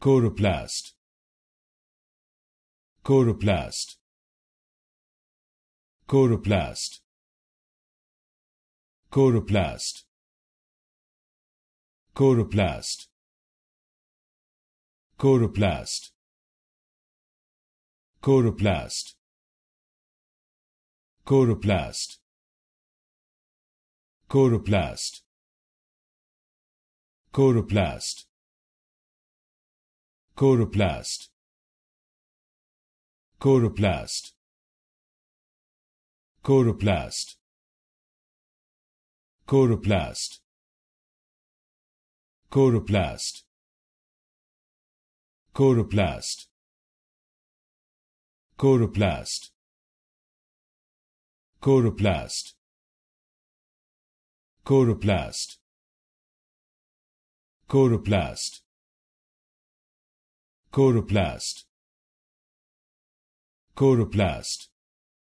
Coroplast. Coroplast. Coroplast. Coroplast. Coroplast. Coroplast. Coroplast. Coroplast. Coroplast. Coroplast. Choroplast. Choroplast. Choroplast. Choroplast. Choroplast. Choroplast. Choroplast. Choroplast. Choroplast. Choroplast. Coroplast. Coroplast.